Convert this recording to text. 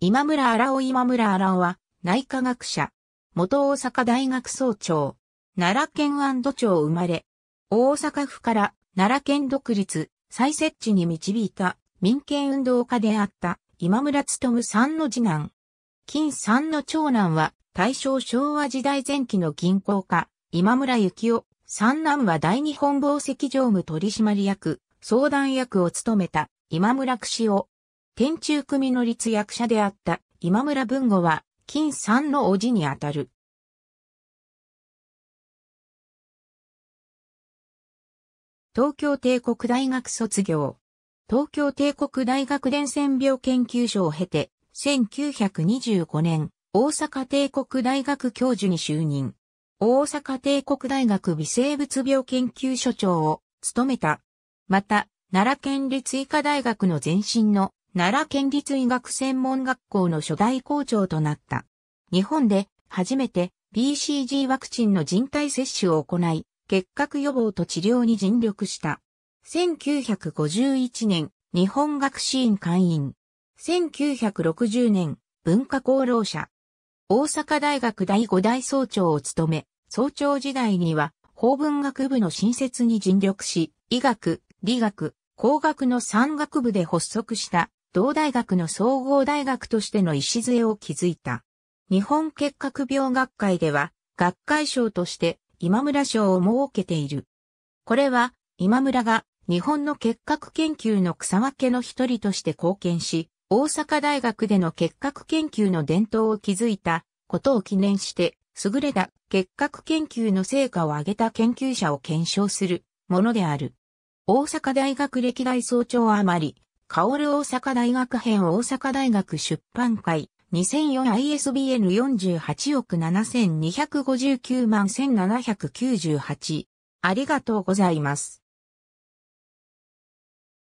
今村荒尾今村荒尾は、内科学者。元大阪大学総長。奈良県安土町生まれ。大阪府から奈良県独立、再設置に導いた民権運動家であった今村勤さんの次男。金さんの長男は大正昭和時代前期の銀行家、今村幸雄。三男は大日本宝石常務取締役、相談役を務めた今村串尾。天中組の立役者であった今村文吾は、金さんの叔父にあたる。東京帝国大学卒業。東京帝国大学伝染病研究所を経て、1925年、大阪帝国大学教授に就任。大阪帝国大学微生物病研究所長を務めた。また、奈良県立医科大学の前身の奈良県立医学専門学校の初代校長となった。日本で初めて BCG ワクチンの人体接種を行い、結核予防と治療に尽力した。1951年、日本学士院会員。1960年、文化功労者。大阪大学第五代総長を務め、総長時代には法文学部の新設に尽力し、医学、理学、工学の産学部で発足した同大学の総合大学としての礎を築いた。日本結核病学会では、学会賞として今村賞を設けている。これは、今村が日本の結核研究の草分けの一人として貢献し、大阪大学での結核研究の伝統を築いたことを記念して、優れた結核研究の成果を上げた研究者を検証するものである。大阪大学歴代総長あまり、ル大阪大学編大阪大学出版会 2004ISBN48 億7259万1798ありがとうございます。